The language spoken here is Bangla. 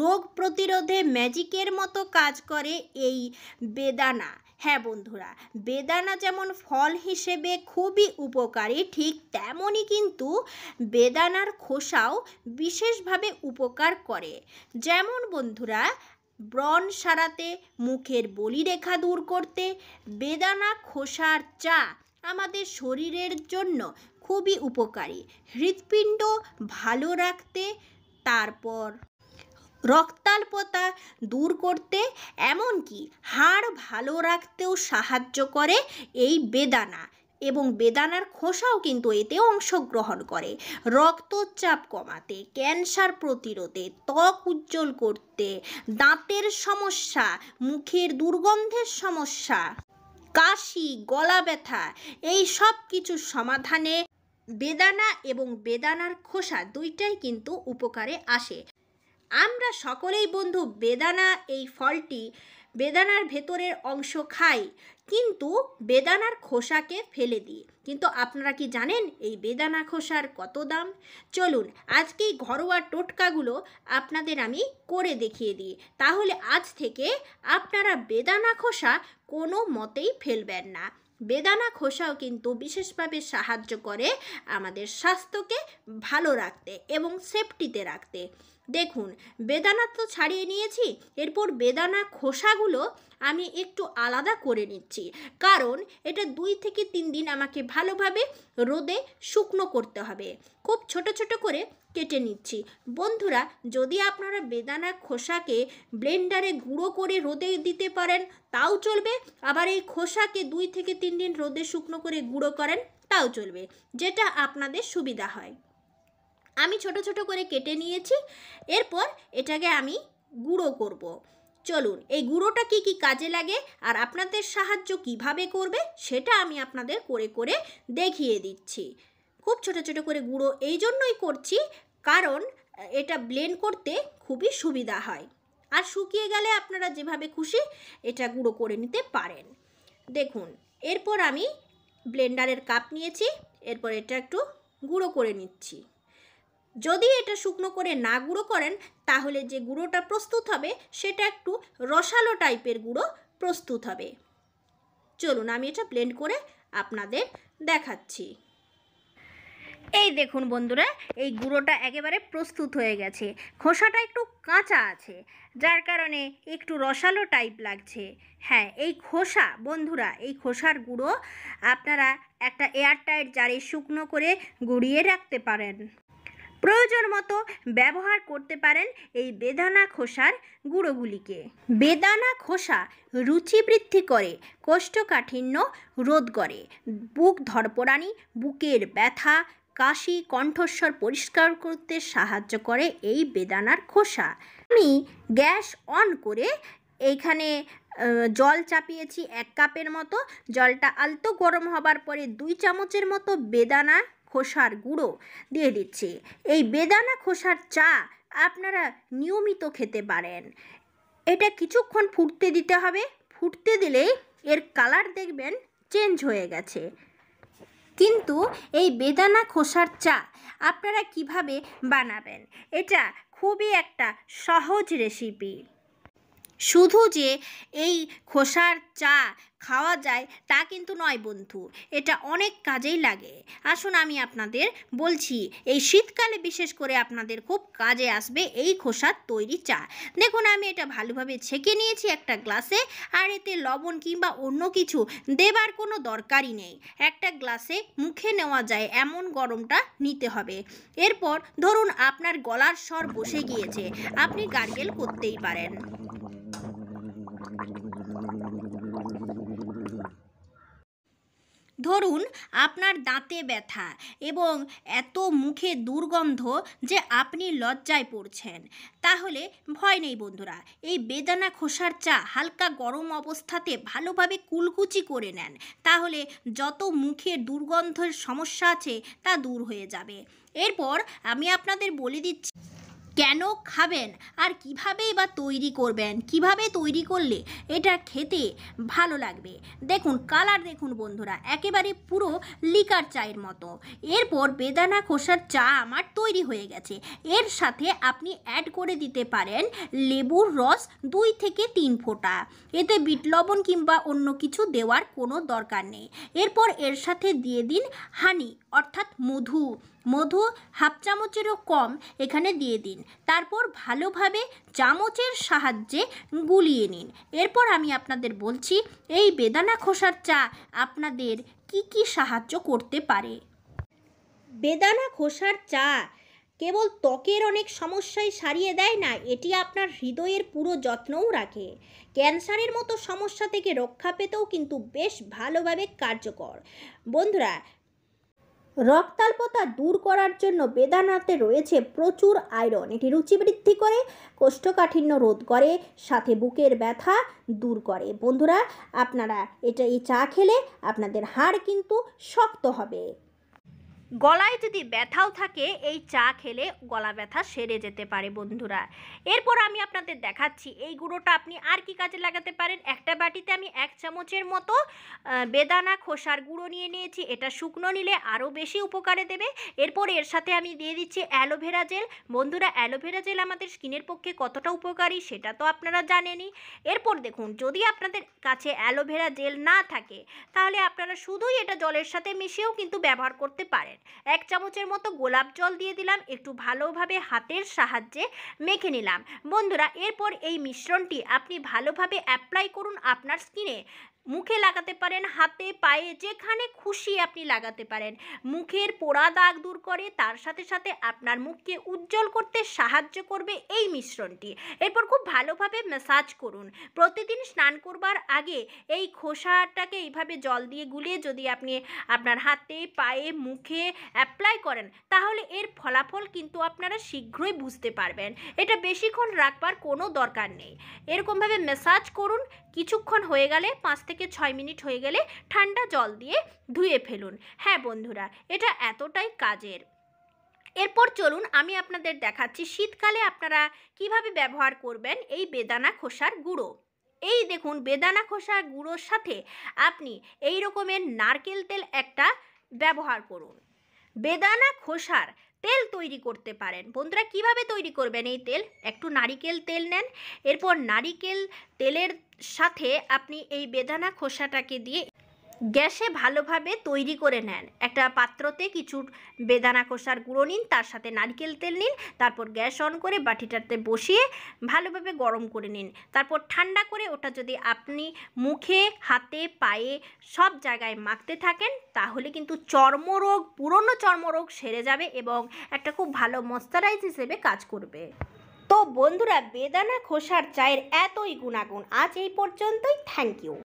রোগ প্রতিরোধে ম্যাজিকের মতো কাজ করে এই বেদানা হ্যাঁ বন্ধুরা বেদানা যেমন ফল হিসেবে খুবই উপকারী ঠিক তেমনই কিন্তু বেদানার খোসাও বিশেষভাবে উপকার করে যেমন বন্ধুরা ব্রণ সারাতে মুখের বলিরেখা দূর করতে বেদানা খোসার চা আমাদের শরীরের জন্য খুবই উপকারী হৃৎপিণ্ড ভালো রাখতে তারপর রক্তাল্পতা দূর করতে এমনকি হাড় ভালো রাখতেও সাহায্য করে এই বেদানা এবং বেদানার খোসাও কিন্তু এতে অংশগ্রহণ করে রক্তচাপ কমাতে ক্যান্সার প্রতিরোধে ত্বক উজ্জ্বল করতে দাঁতের সমস্যা মুখের দুর্গন্ধের সমস্যা কাশি গলা ব্যথা এই সব কিছুর সমাধানে বেদানা এবং বেদানার খোসা দুইটাই কিন্তু উপকারে আসে আমরা সকলেই বন্ধু বেদানা এই ফলটি বেদানার ভেতরের অংশ খাই কিন্তু বেদানার খোসাকে ফেলে দিই কিন্তু আপনারা কি জানেন এই বেদানা খোসার কত দাম চলুন আজকে এই ঘরোয়া টোটকাগুলো আপনাদের আমি করে দেখিয়ে দিই তাহলে আজ থেকে আপনারা বেদানা খোসা কোনো মতেই ফেলবেন না বেদানা খোসাও কিন্তু বিশেষভাবে সাহায্য করে আমাদের স্বাস্থ্যকে ভালো রাখতে এবং সেফটিতে রাখতে দেখুন বেদানা তো ছাড়িয়ে নিয়েছি এরপর বেদানা খোসাগুলো আমি একটু আলাদা করে নিচ্ছি কারণ এটা দুই থেকে তিন দিন আমাকে ভালোভাবে রোদে শুকনো করতে হবে খুব ছোট ছোট করে কেটে নিচ্ছি বন্ধুরা যদি আপনারা বেদানা খোসাকে ব্লেন্ডারে গুঁড়ো করে রোদে দিতে পারেন তাও চলবে আবার এই খোসাকে দুই থেকে তিন দিন রোদে শুকনো করে গুঁড়ো করেন তাও চলবে যেটা আপনাদের সুবিধা হয় আমি ছোট ছোট করে কেটে নিয়েছি এরপর এটাকে আমি গুঁড়ো করব। চলুন এই গুঁড়োটা কি কি কাজে লাগে আর আপনাদের সাহায্য কিভাবে করবে সেটা আমি আপনাদের করে করে দেখিয়ে দিচ্ছি খুব ছোট ছোট করে গুঁড়ো এই জন্যই করছি কারণ এটা ব্লেন্ড করতে খুবই সুবিধা হয় আর শুকিয়ে গেলে আপনারা যেভাবে খুশি এটা গুঁড়ো করে নিতে পারেন দেখুন এরপর আমি ব্লেন্ডারের কাপ নিয়েছি এরপর এটা একটু গুঁড়ো করে নিচ্ছি যদি এটা শুকনো করে না গুঁড়ো করেন তাহলে যে গুঁড়োটা প্রস্তুত হবে সেটা একটু রসালো টাইপের গুঁড়ো প্রস্তুত হবে চলুন আমি এটা ব্লেন্ড করে আপনাদের দেখাচ্ছি এই দেখুন বন্ধুরা এই গুঁড়োটা একেবারে প্রস্তুত হয়ে গেছে খোসাটা একটু কাঁচা আছে যার কারণে একটু রসালো টাইপ লাগছে হ্যাঁ এই খোসা বন্ধুরা এই খোসার গুঁড়ো আপনারা একটা এয়ারটাইট জারে শুকনো করে গুঁড়িয়ে রাখতে পারেন প্রয়োজন মতো ব্যবহার করতে পারেন এই বেদানা খোসার গুঁড়োগুলিকে বেদানা খোসা রুচি বৃদ্ধি করে কোষ্ঠকাঠিন্য রোধ করে বুক ধরপড়ানি বুকের ব্যথা কাশি কণ্ঠস্বর পরিষ্কার করতে সাহায্য করে এই বেদানার খোসা আমি গ্যাস অন করে এইখানে জল চাপিয়েছি এক কাপের মতো জলটা আলতো গরম হবার পরে দুই চামচের মতো বেদানা খোসার গুঁড়ো দিয়ে দিচ্ছি এই বেদানা খোসার চা আপনারা নিয়মিত খেতে পারেন এটা কিছুক্ষণ ফুটতে দিতে হবে ফুটতে দিলেই এর কালার দেখবেন চেঞ্জ হয়ে গেছে কিন্তু এই বেদানা খোসার চা আপনারা কিভাবে বানাবেন এটা খুবই একটা সহজ রেসিপি শুধু যে এই খোসার চা খাওয়া যায় তা কিন্তু নয় বন্ধু এটা অনেক কাজেই লাগে আসুন আমি আপনাদের বলছি এই শীতকালে বিশেষ করে আপনাদের খুব কাজে আসবে এই খোসার তৈরি চা দেখুন আমি এটা ভালোভাবে ছেঁকে নিয়েছি একটা গ্লাসে আর এতে লবণ কিংবা অন্য কিছু দেবার কোনো দরকারই নেই একটা গ্লাসে মুখে নেওয়া যায় এমন গরমটা নিতে হবে এরপর ধরুন আপনার গলার স্বর বসে গিয়েছে আপনি গার্গেল করতেই পারেন ধরুন আপনার দাঁতে ব্যথা এবং এত মুখে দুর্গন্ধ যে আপনি লজ্জায় পড়ছেন তাহলে ভয় নেই বন্ধুরা এই বেদানা খোসার চা হালকা গরম অবস্থাতে ভালোভাবে কুলকুচি করে নেন তাহলে যত মুখে দুর্গন্ধের সমস্যা আছে তা দূর হয়ে যাবে এরপর আমি আপনাদের বলে দিচ্ছি কেন খাবেন আর কিভাবে বা তৈরি করবেন কিভাবে তৈরি করলে এটা খেতে ভালো লাগবে দেখুন কালার দেখুন বন্ধুরা একেবারে পুরো লিকার চায়ের মতো এরপর বেদানা খোসার চা আমার তৈরি হয়ে গেছে এর সাথে আপনি অ্যাড করে দিতে পারেন লেবুর রস দুই থেকে তিন ফোঁটা এতে বিট লবণ কিংবা অন্য কিছু দেওয়ার কোনো দরকার নেই এরপর এর সাথে দিয়ে দিন হানি অর্থাৎ মধু মধু হাফ চামচেরও কম এখানে দিয়ে দিন তারপর ভালোভাবে চামচের সাহায্যে গুলিয়ে নিন এরপর আমি আপনাদের বলছি এই বেদানা খোসার চা আপনাদের কি কি সাহায্য করতে পারে বেদানা খোসার চা কেবল ত্বকের অনেক সমস্যায় সারিয়ে দেয় না এটি আপনার হৃদয়ের পুরো যত্নও রাখে ক্যান্সারের মতো সমস্যা থেকে রক্ষা পেতেও কিন্তু বেশ ভালোভাবে কার্যকর বন্ধুরা রক্তাল্পতা দূর করার জন্য বেদানাতে রয়েছে প্রচুর আয়রন এটি রুচি বৃদ্ধি করে কোষ্ঠকাঠিন্য রোধ করে সাথে বুকের ব্যথা দূর করে বন্ধুরা আপনারা এটা এই চা খেলে আপনাদের হাড় কিন্তু শক্ত হবে গলায় যদি ব্যথাও থাকে এই চা খেলে গলা ব্যথা সেরে যেতে পারে বন্ধুরা এরপর আমি আপনাদের দেখাচ্ছি এই গুঁড়োটা আপনি আর কি কাজে লাগাতে পারেন একটা বাটিতে আমি এক চামচের মতো বেদানা খোসার গুঁড়ো নিয়ে নিয়েছি এটা শুকনো নিলে আরও বেশি উপকারে দেবে এরপর এর সাথে আমি দিয়ে দিচ্ছি অ্যালোভেরা জেল বন্ধুরা অ্যালোভেরা জেল আমাদের স্কিনের পক্ষে কতটা উপকারী সেটা তো আপনারা জানেনই এরপর দেখুন যদি আপনাদের কাছে অ্যালোভেরা জেল না থাকে তাহলে আপনারা শুধুই এটা জলের সাথে মিশিয়েও কিন্তু ব্যবহার করতে পারেন এক চামচের মতো গোলাপ জল দিয়ে দিলাম একটু ভালোভাবে হাতের সাহায্যে মেখে নিলাম বন্ধুরা এরপর এই মিশ্রণটি আপনি ভালোভাবে অ্যাপ্লাই করুন আপনার স্কিনে মুখে লাগাতে পারেন হাতে পায়ে যেখানে খুশি আপনি লাগাতে পারেন মুখের পোড়া দাগ দূর করে তার সাথে সাথে আপনার মুখকে উজ্জ্বল করতে সাহায্য করবে এই মিশ্রণটি এরপর খুব ভালোভাবে ম্যাসাজ করুন প্রতিদিন স্নান করবার আগে এই খোসাটাকে এইভাবে জল দিয়ে গুলিয়ে যদি আপনি আপনার হাতে পায়ে মুখে অ্যাপ্লাই করেন তাহলে এর ফলাফল কিন্তু আপনারা শীঘ্রই বুঝতে পারবেন এটা বেশিক্ষণ রাখবার কোনো দরকার নেই এরকমভাবে মেসাজ করুন কিছুক্ষণ হয়ে গেলে পাঁচ থেকে ছয় মিনিট হয়ে গেলে ঠান্ডা জল দিয়ে ধুয়ে ফেলুন হ্যাঁ বন্ধুরা এটা এতটাই কাজের এরপর চলুন আমি আপনাদের দেখাচ্ছি শীতকালে আপনারা কিভাবে ব্যবহার করবেন এই বেদানা খোসার গুঁড়ো এই দেখুন বেদানা খোসার গুঁড়োর সাথে আপনি এই রকমের নারকেল তেল একটা ব্যবহার করুন বেদানা খোসার তেল তৈরি করতে পারেন বন্ধুরা কিভাবে তৈরি করবেন এই তেল একটু নারিকেল তেল নেন এরপর নারিকেল তেলের সাথে আপনি এই বেদানা খোসাটাকে দিয়ে গ্যাসে ভালোভাবে তৈরি করে নেন একটা পাত্রতে কিছু বেদানা কষার গুঁড়ো নিন তার সাথে নারকেল তেল নিন তারপর গ্যাস অন করে বাটিটাতে বসিয়ে ভালোভাবে গরম করে নিন তারপর ঠান্ডা করে ওটা যদি আপনি মুখে হাতে পায়ে সব জায়গায় মাখতে থাকেন তাহলে কিন্তু চর্মরোগ পুরনো চর্মরোগ সেরে যাবে এবং একটা খুব ভালো ময়শ্চারাইজ হিসেবে কাজ করবে তো বন্ধুরা বেদানা খোসার চায়ের এতই গুণাগুণ আজ এই পর্যন্তই থ্যাংক ইউ